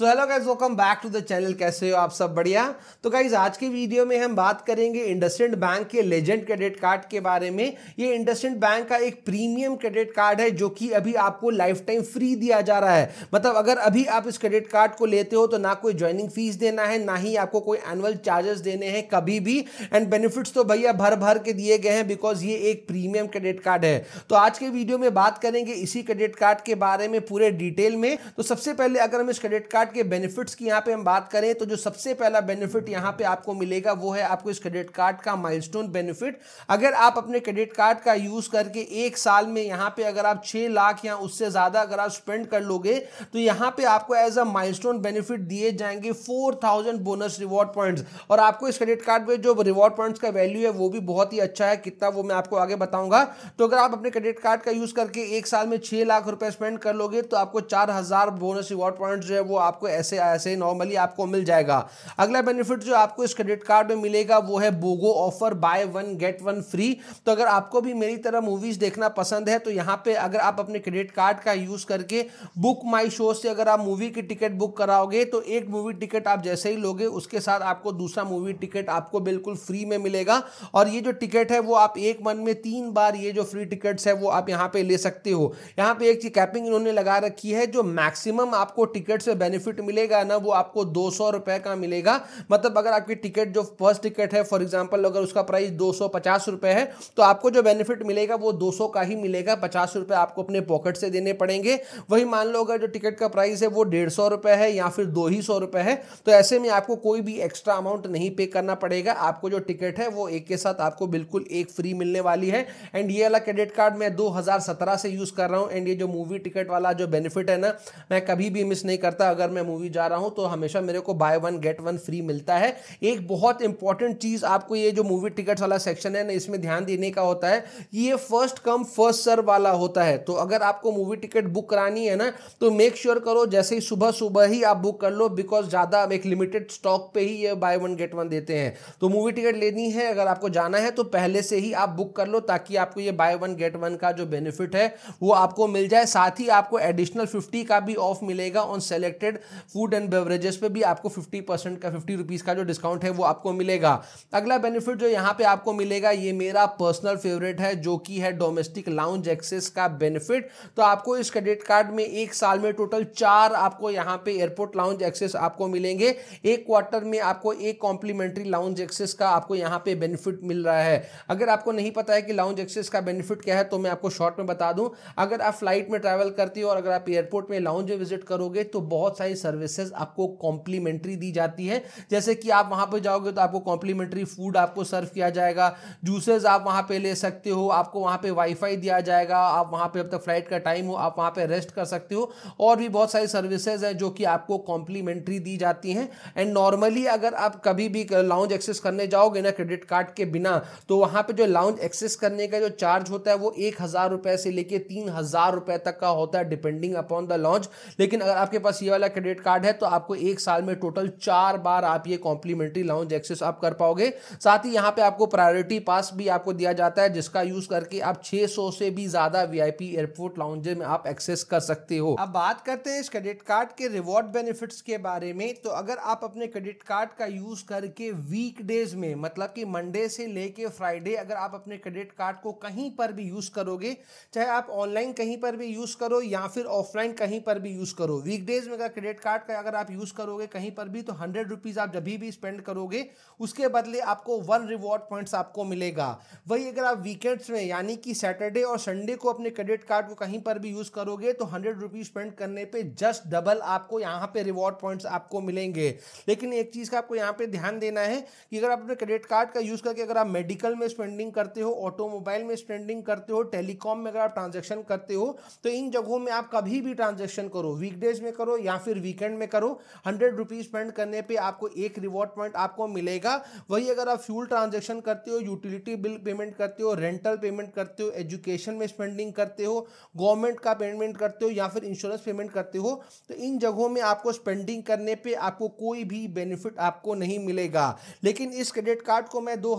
So hello guys welcome back to the channel कैसे हो आप सब बढ़िया तो गाइज आज की वीडियो में हम बात करेंगे इंडस्टेंड बैंक के लेजेंड क्रेडिट कार्ड के बारे में ये इंडस्टेंड बैंक का एक प्रीमियम क्रेडिट कार्ड है जो कि अभी आपको लाइफ टाइम फ्री दिया जा रहा है मतलब अगर अभी आप इस क्रेडिट कार्ड को लेते हो तो ना कोई ज्वाइनिंग फीस देना है ना ही आपको कोई एनुअल चार्जेस देने हैं कभी भी एंड बेनिफिट्स तो भैया भर भर के दिए गए हैं बिकॉज ये एक प्रीमियम क्रेडिट कार्ड है तो आज के वीडियो में बात करेंगे इसी क्रेडिट कार्ड के बारे में पूरे डिटेल में तो सबसे पहले अगर हम इस क्रेडिट कार्ड कार्ड के बेनिफिट्स की यहाँ पे हम बात करें तो जो सबसे पहला बेनिफिट यहाँ पे आपको मिलेगा वो है आपको इस क्रेडिट कार्ड का माइलस्टोन बेनिफिट अगर आप अपने क्रेडिट कार्ड का यूज करके एक साल में यहाँ पे अगर आप छह लाख या उससे ज्यादा अगर आप स्पेंड कर लोगे तो यहाँ पे आपको एज अ माइलस्टोन बेनिफिट दिए जाएंगे फोर बोनस रिवॉर्ड पॉइंट्स और आपको इस क्रेडिट कार्ड में जो रिवॉर्ड पॉइंट्स का वैल्यू है वो भी बहुत ही अच्छा है कितना वो मैं आपको आगे बताऊंगा तो अगर आप अपने क्रेडिट कार्ड का यूज करके एक साल में छह लाख रुपए स्पेंड कर लोगे तो आपको चार हजार बोनस रिवॉर्ड पॉइंट जो है वो आपको आपको ऐसे ऐसे नॉर्मली आपको मिल जाएगा अगला बेनिफिट जो आपको इस क्रेडिट कार्ड में मिलेगा वो है BOGO offer buy one get one free तो अगर आपको भी मेरी तरह मूवीज़ देखना पसंद है तो यहाँ पे अगर आप अपने क्रेडिट कार्ड का यूज़ करके बुक माई शो से अगर आप मूवी की टिकट बुक कराओगे तो एक मूवी टिकट आप जैसे ही लोगे उसके साथ आपको दूसरा मूवी टिकट आपको बिल्कुल फ्री में मिलेगा और ये जो टिकट है वो आप एक मन में तीन बार ये जो फ्री टिकट्स है वो आप यहाँ पे ले सकते हो यहाँ पे एक चीज कैपिंग इन्होंने लगा रखी है जो मैक्सिमम आपको टिकट से बेनिफिट बेनिफिट मिलेगा ना वो आपको दो सौ रुपए का मिलेगा मतलब अगर आपकी टिकट जो फर्स्ट टिकट है फॉर एग्जाम्पल अगर उसका प्राइस दो सौ पचास है तो आपको जो बेनिफिट मिलेगा वो दो सौ का ही मिलेगा पचास रुपए आपको अपने पॉकेट से देने पड़ेंगे वही मान लो अगर जो टिकट का प्राइस है वो डेढ़ सौ रुपए है या फिर दो ही सौ रुपए है तो ऐसे में आपको कोई भी एक्स्ट्रा अमाउंट नहीं पे करना पड़ेगा आपको जो टिकट है वो एक के साथ आपको बिल्कुल एक फ्री मिलने वाली है एंड ये वाला क्रेडिट कार्ड मैं 2017 से यूज़ कर रहा हूँ एंड ये जो मूवी टिकट वाला जो बेनिफिट है ना मैं कभी भी मिस नहीं करता अगर अगर मैं मूवी जा रहा हूं तो हमेशा मेरे को buy one get one free मिलता है एक बहुत इंपॉर्टेंट चीज़ आपको ये जो मूवी टिकट्स वाला सेक्शन है ना इसमें ध्यान देने का होता है कि ये फर्स्ट कम फर्स्ट सर्व वाला होता है तो अगर आपको मूवी टिकट बुक करानी है ना तो मेक श्योर sure करो जैसे ही सुबह सुबह ही आप बुक कर लो बिकॉज ज़्यादा एक लिमिटेड स्टॉक पे ही ये बाय वन गेट वन देते हैं तो मूवी टिकट लेनी है अगर आपको जाना है तो पहले से ही आप बुक कर लो ताकि आपको ये बाय वन गेट वन का जो बेनिफिट है वो आपको मिल जाए साथ ही आपको एडिशनल फिफ्टी का भी ऑफ मिलेगा on selected food and beverages पे भी आपको फिफ्टी परसेंट का फिफ्टी रुपीज़ का जो डिस्काउंट है वो आपको मिलेगा अगला बेनिफिट जो यहाँ पे आपको मिलेगा ये मेरा पर्सनल फेवरेट है जो कि है डोमेस्टिक लाउंज एक्सेस का बेनिफिट तो आपको इस क्रेडिट कार्ड में एक साल में टोटल चार आपको यहाँ पे एयरपोर्ट लाउंज एक्सेस आपको मिलेंगे एक क्वार्टर में आपको एक कॉम्प्लीमेंट्री लाउंज एक्सेस का आपको यहाँ पे बेनिफिट मिल रहा है अगर आपको नहीं पता है कि लाउंज एक्सेस का बेनिफिट क्या है तो मैं आपको शॉर्ट में बता दूं अगर आप फ्लाइट में ट्रैवल करती हो और अगर आप एयरपोर्ट में लाउंज में विजिट करोगे तो बहुत सारी सारी सर्विसेज आपको कॉम्प्लीमेंट्री दी जाती है जैसे कि आप वहां पर जाओगे तो आपको कॉम्प्लीमेंट्री फूड आपको सर्व किया जाएगा जूसेज आप वहां पर ले सकते हो आपको वहां पर वाईफाई दिया जाएगा आप वहां पर अब तक फ्लाइट का टाइम हो आप वहां पर रेस्ट कर सकते हो और भी बहुत सारी सर्विसेज हैं जो कि आपको कॉम्प्लीमेंट्री दी जाती हैं एंड नॉर्मली अगर आप कभी भी लाउंज एक्सेस करने जाओगे ना क्रेडिट कार्ड के बिना तो वहां पे जो लाउंज एक्सेस करने का जो चार्ज होता है वो एक हज़ार रुपए से लेके तीन हज़ार रुपए तक का होता है डिपेंडिंग अपॉन द लॉन्च लेकिन अगर आपके पास ये वाला क्रेडिट कार्ड है तो आपको एक साल में टोटल चार बार आप ये कॉम्प्लीमेंट्री लाउंज एक्सेस आप कर पाओगे साथ ही यहाँ पे आपको प्रायोरिटी पास भी आपको दिया जाता है जिसका यूज करके आप 600 से भी ज्यादा वीआईपी एयरपोर्ट लाउंज में आप एक्सेस कर सकते हो अब बात करते हैं इस क्रेडिट कार्ड के रिवॉर्ड बेनिफिट के बारे में तो अगर आप अपने क्रेडिट कार्ड का यूज करके वीकडेज में मतलब की मंडे से लेके फ्राइडे अगर आप अपने क्रेडिट कार्ड को कहीं पर भी यूज करोगे चाहे आप ऑनलाइन कहीं पर भी यूज करो या फिर ऑफलाइन कहीं पर भी यूज करो वीकडेज में अगर क्रेडिट क्रेडिट कार्ड का अगर आप यूज़ करोगे कहीं पर भी तो हंड्रेड रुपीज़ आप जब भी स्पेंड करोगे उसके बदले आपको वन रिवॉर्ड पॉइंट्स आपको मिलेगा वही अगर आप वीकेंड्स में यानी कि सैटरडे और संडे को अपने क्रेडिट कार्ड को कहीं पर भी यूज़ करोगे तो हंड्रेड रुपीज़ स्पेंड करने पर जस्ट डबल आपको यहाँ पे रिवॉर्ड पॉइंट्स आपको मिलेंगे लेकिन एक चीज़ का आपको यहाँ पे ध्यान देना है कि अगर आप अपने क्रेडिट कार्ड का यूज़ करके अगर आप मेडिकल में स्पेंडिंग करते हो ऑटोमोबाइल में स्पेंडिंग करते हो टेलीकॉम में अगर आप ट्रांजेक्शन करते हो तो इन जगहों में आप कभी भी ट्रांजेक्शन करो वीकडेज में करो या फिर वीकेंड में करो हंड्रेड रुपीज स्पेंड करने पे आपको एक रिवॉर्ड पॉइंट आपको मिलेगा वही अगर आप फ्यूल ट्रांजेक्शन करते हो यूटिलिटी बिल पेमेंट करते हो रेंटल पेमेंट करते हो एजुकेशन में स्पेंडिंग करते हो गवर्नमेंट का पेमेंट करते हो या फिर इंश्योरेंस पेमेंट करते हो तो इन जगहों में आपको स्पेंडिंग करने पर आपको कोई भी बेनिफिट आपको नहीं मिलेगा लेकिन इस क्रेडिट कार्ड को मैं दो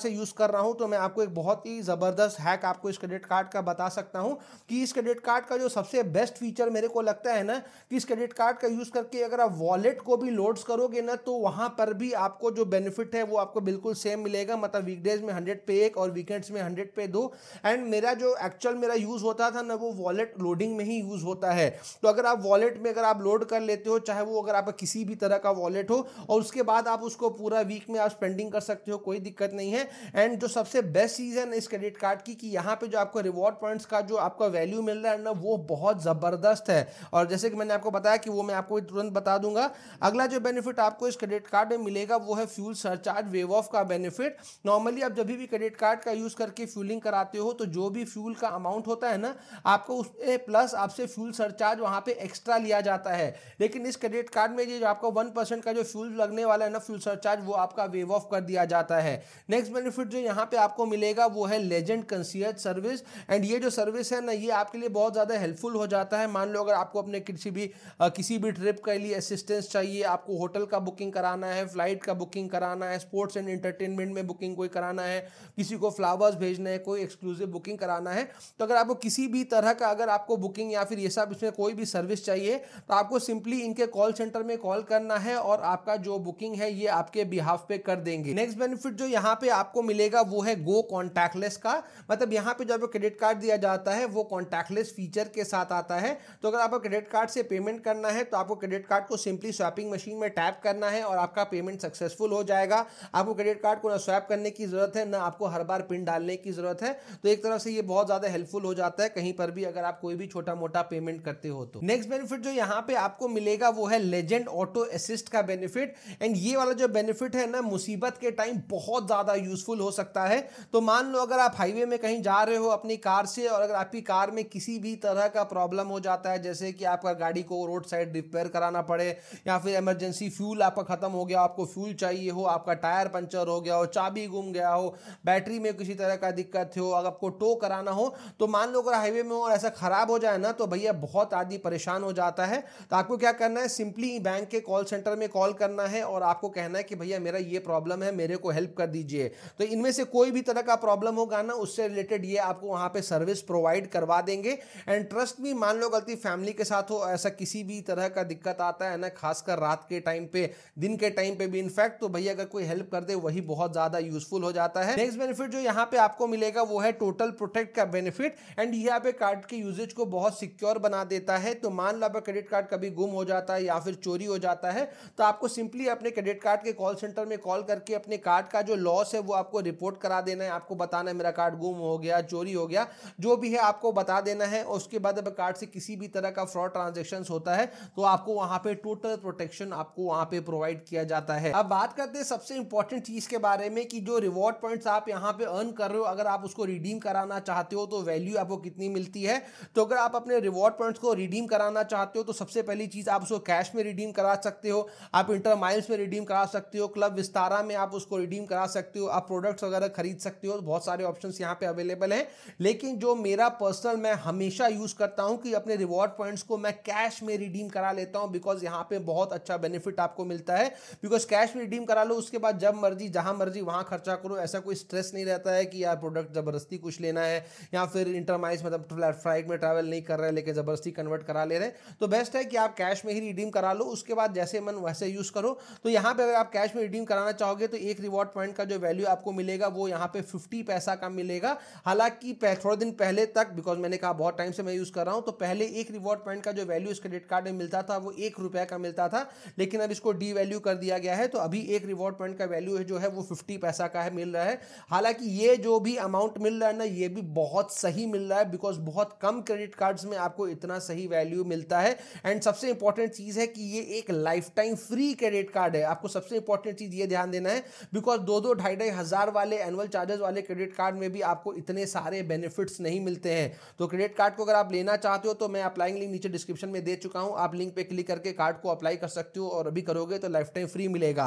से यूज़ कर रहा हूं तो मैं आपको एक बहुत ही ज़बरदस्त हैक आपको इस क्रेडिट कार्ड का बता सकता हूं कि इस क्रेडिट कार्ड का जो सबसे बेस्ट फीचर मेरे को लगता है ना कि इस क्रेडिट कार्ड कार्ड का यूज़ करके अगर आप वॉलेट को भी लोड्स करोगे ना तो वहां पर भी आपको जो बेनिफिट है वो आपको बिल्कुल सेम मिलेगा मतलब वीकडेज में हंड्रेड पे एक और वीकेंड्स में हंड्रेड पे दो एंड मेरा जो एक्चुअल मेरा यूज़ होता था ना वो वॉलेट लोडिंग में ही यूज़ होता है तो अगर आप वॉलेट में अगर आप लोड कर लेते हो चाहे वो अगर आप किसी भी तरह का वॉलेट हो और उसके बाद आप उसको पूरा वीक में आप स्पेंडिंग कर सकते हो कोई दिक्कत नहीं है एंड जो सबसे बेस्ट चीज़ है ना इस क्रेडिट कार्ड की कि यहाँ पे जो आपको रिवॉर्ड पॉइंट्स का जो आपका वैल्यू मिल रहा है ना वो बहुत ज़बरदस्त है और जैसे कि मैंने आपको बताया कि कि वो मैं आपको तुरंत बता दूंगा अगला जो बेनिफिट आपको इस क्रेडिट कार्ड में मिलेगा वो है फ्यूल सरचार्ज वेव ऑफ का बेनिफिट नॉर्मली आप जब भी क्रेडिट कार्ड का यूज़ करके फ्यूलिंग कराते हो तो जो भी फ्यूल का अमाउंट होता है ना आपको उस प्लस आपसे फ्यूल सरचार्ज वहाँ पे एक्स्ट्रा लिया जाता है लेकिन इस क्रेडिट कार्ड में ये जो आपका वन परसेंट का जो फ्यूल लगने वाला है ना फ्यूल सरचार्ज वो आपका वेव ऑफ कर दिया जाता है नेक्स्ट बेनिफिट जो यहाँ पे आपको मिलेगा वो है लेजेंड कंसियज सर्विस एंड ये जो सर्विस है ना ये आपके लिए बहुत ज़्यादा हेल्पफुल हो जाता है मान लो अगर आपको अपने किसी भी किसी भी ट्रिप के लिए असिस्टेंस चाहिए आपको होटल का बुकिंग कराना है फ्लाइट का बुकिंग कराना है स्पोर्ट्स एंड एंटरटेनमेंट में बुकिंग कोई कराना है किसी को फ्लावर्स भेजना है कोई एक्सक्लूसिव बुकिंग कराना है तो अगर आपको किसी भी तरह का अगर आपको बुकिंग या फिर ये सब इसमें कोई भी सर्विस चाहिए तो आपको सिंपली इनके कॉल सेंटर में कॉल करना है और आपका जो बुकिंग है ये आपके बिहाफ पे कर देंगे नेक्स्ट बेनिफिट जो यहाँ पे आपको मिलेगा वो है गो कॉन्टैक्टलेस का मतलब यहाँ पे जो आपको क्रेडिट कार्ड दिया जाता है वो कॉन्टैक्टलेस फीचर के साथ आता है तो अगर आपको क्रेडिट कार्ड से पेमेंट करना करना है तो आपको क्रेडिट कार्ड को सिंपली स्वैपिंग मशीन में टैप करना है और आपका पेमेंट सक्सेसफुल हो जाएगा आपको क्रेडिट कार्ड को ना स्वैप करने की ज़रूरत है ना आपको हर बार पिन डालने की ज़रूरत है तो एक तरह से ये बहुत ज़्यादा हेल्पफुल हो जाता है कहीं पर भी अगर आप कोई भी छोटा मोटा पेमेंट करते हो तो नेक्स्ट बेनिफिट जो यहाँ पे आपको मिलेगा वो है लेजेंड ऑटो असिस्ट का बेनिफिट एंड ये वाला जो बेनिफिट है ना मुसीबत के टाइम बहुत ज़्यादा यूजफुल हो सकता है तो मान लो अगर आप हाईवे में कहीं जा रहे हो अपनी कार से और अगर आपकी कार में किसी भी तरह का प्रॉब्लम हो जाता है जैसे कि आपका गाड़ी को रोड साइड साइड रिपेयर कराना पड़े या फिर इमरजेंसी फ्यूल आपका ख़त्म हो गया आपको फ्यूल चाहिए हो आपका टायर पंचर हो गया हो चाबी गुम गया हो बैटरी में किसी तरह का दिक्कत हो अगर आपको टो कराना हो तो मान लो अगर हाईवे में हो और ऐसा ख़राब हो जाए ना तो भैया बहुत आदमी परेशान हो जाता है तो आपको क्या करना है सिंपली बैंक के कॉल सेंटर में कॉल करना है और आपको कहना है कि भैया मेरा ये प्रॉब्लम है मेरे को हेल्प कर दीजिए तो इनमें से कोई भी तरह का प्रॉब्लम होगा ना उससे रिलेटेड ये आपको वहां पे सर्विस प्रोवाइड करवा देंगे एंड ट्रस्ट भी मान लो गलती फैमिली के साथ हो ऐसा किसी भी तरह का दिक्कत आता है ना खासकर रात के टाइम पे दिन के टाइम पे भी इनफैक्ट तो भैया अगर कोई हेल्प कर दे वही बहुत ज्यादा यूजफुल हो जाता है नेक्स्ट बेनिफिट जो यहाँ पे आपको मिलेगा वो है टोटल प्रोटेक्ट का बेनिफिट एंड ये आप कार्ड के यूजेज को बहुत सिक्योर बना देता है तो मान लो आपका क्रेडिट कार्ड कभी गुम हो जाता है या फिर चोरी हो जाता है तो आपको सिंपली अपने क्रेडिट कार्ड के कॉल सेंटर में कॉल करके अपने कार्ड का जो लॉस है वो आपको रिपोर्ट करा देना है आपको बताना है मेरा कार्ड गुम हो गया चोरी हो गया जो भी है आपको बता देना है और उसके बाद अब कार्ड से किसी भी तरह का फ्रॉड ट्रांजेक्शन होता है तो आपको वहां पे टोटल प्रोटेक्शन आपको वहां पे प्रोवाइड किया जाता है अब बात करते हैं सबसे इंपॉर्टेंट चीज के बारे में कि जो रिवॉर्ड पॉइंट्स आप यहां पे अर्न कर रहे हो अगर आप उसको रिडीम कराना चाहते हो तो वैल्यू आपको कितनी मिलती है तो अगर आप अपने रिवॉर्ड पॉइंट्स को रिडीम कराना चाहते हो तो सबसे पहली चीज आप उसको कैश में रिडीम करा सकते हो आप इंटर माइल्स में रिडीम करा सकते हो क्लब विस्तारा में आप उसको रिडीम करा सकते हो आप प्रोडक्ट्स वगैरह खरीद सकते हो बहुत सारे ऑप्शन यहाँ पे अवेलेबल है लेकिन जो मेरा पर्सनल मैं हमेशा यूज करता हूँ कि अपने रिवॉर्ड पॉइंट्स को मैं कैश में रिडीम करा लेता हूं बिकॉज यहां पे बहुत अच्छा बेनिफिट आपको मिलता है बिकॉज कैश में रिडीम करा लो उसके बाद जब मर्जी जहां मर्जी वहां खर्चा करो ऐसा कोई स्ट्रेस नहीं रहता है कि यार प्रोडक्ट ज़बरदस्ती कुछ लेना है या फिर इंटरमाइज मतलब फ्लाइट में ट्रैवल नहीं कर रहे लेकिन ज़बरदस्ती कन्वर्ट करा ले रहे तो बेस्ट है कि आप कैश में ही रिडीम करा लो उसके बाद जैसे मन वैसे यूज़ करो तो यहां पर अगर आप कैश में रिडीम कराना चाहोगे तो एक रिवॉर्ड पॉइंट का जो वैल्यू आपको मिलेगा वो यहाँ पे फिफ्टी पैसा का मिलेगा हालांकि थोड़े दिन पहले तक बिकॉज मैंने कहा बहुत टाइम से मैं यूज़ कर रहा हूं तो पहले एक रिवॉर्ड पॉइंट का जो वैल्यू इस क्रेडिट कार्ड में मिलता था वो एक रुपए का मिलता था लेकिन अब इसको डी वैल्यू कर दिया गया है तो अभी एक रिवॉर्ड पॉइंट का वैल्यू है जो है वो फिफ्टी पैसा का है मिल रहा है हालांकि ये जो भी अमाउंट मिल रहा है ना ये भी बहुत सही मिल रहा है बिकॉज बहुत कम क्रेडिट कार्ड्स में आपको इतना सही वैल्यू मिलता है एंड सबसे इंपॉर्टेंट चीज़ है कि ये एक life time free credit card है आपको सबसे इंपॉर्टेंट चीज़ ये ध्यान देना है बिकॉज दो दो ढाई ढाई हज़ार वाले एनुअल चार्जेस वाले क्रेडिट कार्ड में भी आपको इतने सारे बेनिफिट्स नहीं मिलते हैं तो क्रेडिट कार्ड को अगर आप लेना चाहते हो तो मैं अप्लाइंग लिंक नीचे डिस्क्रिप्शन में दे चुका हूं आप आप लिंक पे क्लिक करके कार्ड को अप्लाई कर सकते हो और अभी करोगे तो लाइफ टाइम फ्री मिलेगा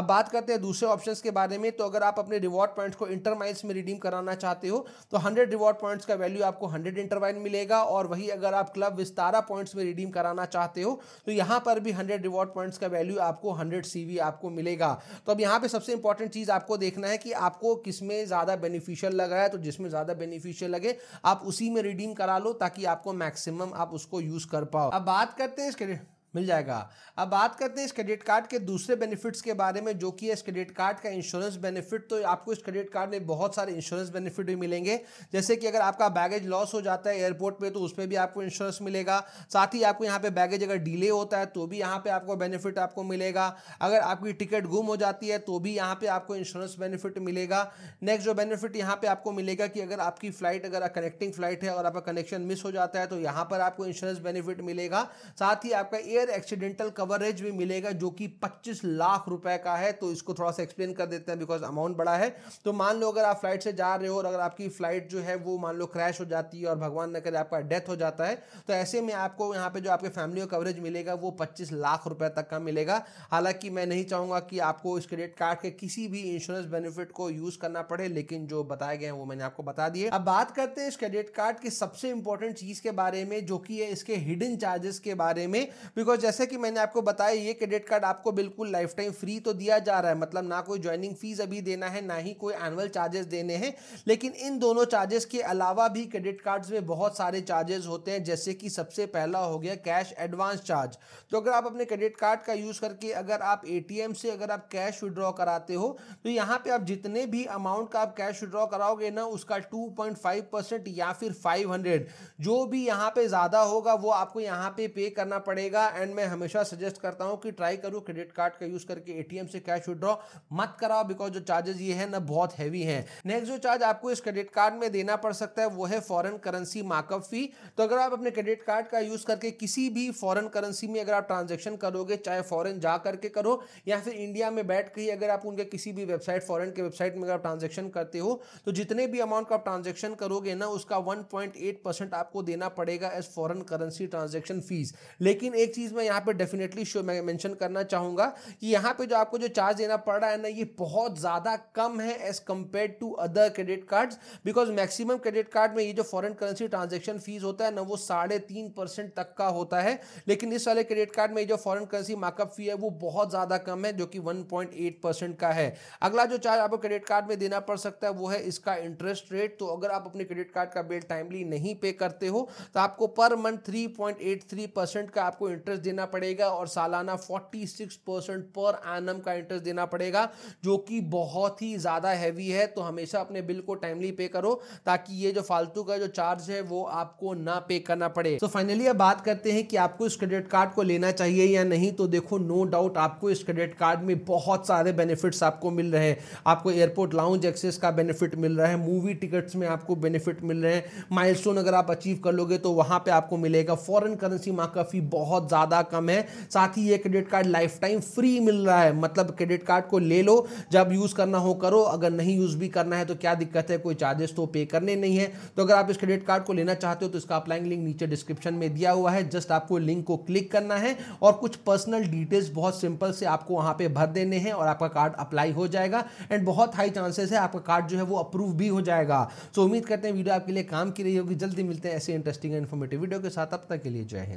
अब बात करते हैं दूसरे ऑप्शन के बारे में तो अगर आप अपने रिवॉर्ड पॉइंट्स को इंटरमाइल्स में रिडीम कराना चाहते हो तो हंड्रेड रिवॉर्ड पॉइंट्स का वैल्यू आपको हंड्रेड इंटरमाइल मिलेगा और वही अगर आप क्लब विस्तारा पॉइंट्स में रिडीम कराना चाहते हो तो यहाँ पर भी हंड्रेड रिवॉर्ड पॉइंट्स का वैल्यू आपको हंड्रेड सी आपको मिलेगा तो अब यहाँ पर सबसे इंपॉर्टेंट चीज़ आपको देखना है कि आपको किसमें ज़्यादा बेनिफिशियल लगा है तो जिसमें ज़्यादा बेनिफिशियल लगे आप उसी में रिडीम करा लो ताकि आपको मैक्सिमम आप उसको यूज़ कर पाओ अब बात करते es que es? मिल जाएगा अब बात करते हैं इस क्रेडिट कार्ड के दूसरे बेनिफिट्स के बारे में जो कि है इस क्रेडिट कार्ड का इंश्योरेंस बेनिफिट तो आपको इस क्रेडिट कार्ड में बहुत सारे इंश्योरेंस बेनिफिट भी मिलेंगे जैसे कि अगर आपका बैगेज लॉस हो जाता है एयरपोर्ट पर तो उस पर भी आपको इंश्योरेंस मिलेगा साथ ही आपको यहाँ पर बैगेज अगर डिले होता है तो भी यहाँ पर आपको बेनिफिट आपको मिलेगा अगर आपकी टिकट गुम हो जाती है तो भी यहाँ पर आपको इंश्योरेंस बेनिफिट मिलेगा नेक्स्ट जो बेनिफिट यहाँ पर आपको मिलेगा कि अगर आपकी फ्लाइट अगर कनेक्टिंग फ्लाइट है और आपका कनेक्शन मिस हो जाता है तो यहाँ पर आपको इंश्योरेंस बेनिफिट मिलेगा साथ ही आपका एयर फायर एक्सीडेंटल कवरेज भी मिलेगा जो कि 25 लाख रुपए का है तो इसको थोड़ा सा एक्सप्लेन कर देते हैं बिकॉज अमाउंट बड़ा है तो मान लो अगर आप फ्लाइट से जा रहे हो और अगर आपकी फ्लाइट जो है वो मान लो क्रैश हो जाती है और भगवान न करे आपका डेथ हो जाता है तो ऐसे में आपको यहाँ पे जो आपके फैमिली का कवरेज मिलेगा वो पच्चीस लाख रुपए तक का मिलेगा हालांकि मैं नहीं चाहूंगा कि आपको इस क्रेडिट कार्ड के किसी भी इंश्योरेंस बेनिफिट को यूज करना पड़े लेकिन जो बताए गए हैं वो मैंने आपको बता दिए अब बात करते हैं इस क्रेडिट कार्ड की सबसे इंपॉर्टेंट चीज के बारे में जो कि है इसके हिडन चार्जेस के बारे में बिकॉज दोस्तों जैसे कि मैंने आपको बताया ये क्रेडिट कार्ड आपको बिल्कुल लाइफ टाइम फ्री तो दिया जा रहा है मतलब ना कोई ज्वाइनिंग फीस अभी देना है ना ही कोई एनुअल चार्जेस देने हैं लेकिन इन दोनों चार्जेस के अलावा भी क्रेडिट कार्ड्स में बहुत सारे चार्जेस होते हैं जैसे कि सबसे पहला हो गया कैश एडवांस चार्ज तो अगर आप अपने क्रेडिट कार्ड का यूज़ करके अगर आप ए से अगर आप कैश विड्रॉ कराते हो तो यहाँ पर आप जितने भी अमाउंट का आप कैश विड्रॉ कराओगे ना उसका टू या फिर फाइव जो भी यहाँ पे ज़्यादा होगा वो आपको यहाँ पे पे करना पड़ेगा एंड मैं हमेशा सजेस्ट करता हूँ कि ट्राई करो क्रेडिट कार्ड का यूज़ करके एटीएम से कैश विड्रॉ मत कराओ बिकॉज जो चार्जेस ये है ना बहुत हैवी हैं नेक्स्ट जो चार्ज आपको इस क्रेडिट कार्ड में देना पड़ सकता है वो है फॉरन करेंसी मार्कअप फी तो अगर आप अपने क्रेडिट कार्ड का यूज़ करके किसी भी फॉरन करेंसी में अगर आप ट्रांजेक्शन करोगे चाहे फॉरन जा करके करो या फिर इंडिया में बैठ के ही अगर आप उनके किसी भी वेबसाइट फॉरन के वेबसाइट में अगर आप ट्रांजेक्शन करते हो तो जितने भी अमाउंट का आप ट्रांजेक्शन करोगे ना उसका वन आपको देना पड़ेगा as foreign currency transaction fee लेकिन एक चीज़ चीज़ मैं यहाँ पे डेफिनेटली शो मैं मेंशन करना चाहूँगा कि यहाँ पे जो आपको जो चार्ज देना पड़ रहा है ना ये बहुत ज़्यादा कम है as compared to other credit cards because maximum credit card में ये जो फॉरन करेंसी ट्रांजेक्शन फीस होता है ना वो साढ़े तीन परसेंट तक का होता है लेकिन इस वाले क्रेडिट कार्ड में जो फॉरन करेंसी मार्कअप फी है वो बहुत ज़्यादा कम है जो कि वन पॉइंट एट परसेंट का है अगला जो चार्ज आपको क्रेडिट कार्ड में देना पड़ सकता है वो है इसका इंटरेस्ट रेट तो अगर आप अपने क्रेडिट कार्ड का बिल टाइमली नहीं पे करते हो तो आपको per month three point eight three percent का आपको इंटरेस्ट इंटरेस्ट देना पड़ेगा और सालाना 46 परसेंट पर एनम का इंटरेस्ट देना पड़ेगा जो कि बहुत ही ज़्यादा हैवी है तो हमेशा अपने बिल को टाइमली पे करो ताकि ये जो फालतू का जो चार्ज है वो आपको ना पे करना पड़े तो फाइनली अब बात करते हैं कि आपको इस क्रेडिट कार्ड को लेना चाहिए या नहीं तो देखो नो डाउट आपको इस क्रेडिट कार्ड में बहुत सारे बेनिफिट्स आपको मिल रहे हैं आपको एयरपोर्ट लाउंज एक्सेस का बेनिफिट मिल रहा है मूवी टिकट्स में आपको बेनिफिट मिल रहे हैं माइलस्टोन अगर आप अचीव कर लोगे तो वहां पे आपको मिलेगा फॉरेन करेंसी मार्कअप बहुत ज़्यादा ज़्यादा कम है साथ ही ये credit card life time free मिल रहा है मतलब क्रेडिट कार्ड को ले लो जब यूज़ करना हो करो अगर नहीं यूज़ भी करना है तो क्या दिक्कत है कोई चार्जेस तो पे करने नहीं है तो अगर आप इस क्रेडिट कार्ड को लेना चाहते हो तो इसका अपलाइंग लिंक नीचे डिस्क्रिप्शन में दिया हुआ है जस्ट आपको लिंक को क्लिक करना है और कुछ पर्सनल डिटेल्स बहुत सिंपल से आपको वहां पर भर देने हैं और आपका कार्ड अप्लाई हो जाएगा एंड बहुत हाई चांसेस है आपका कार्ड जो है वो अप्रूव भी हो जाएगा सो उम्मीद करते हैं वीडियो आपके लिए काम की रही होगी जल्दी मिलते हैं ऐसे इंटरेस्टिंग इन्फॉर्मेटिव वीडियो के साथ अब तक के लिए जय हिंद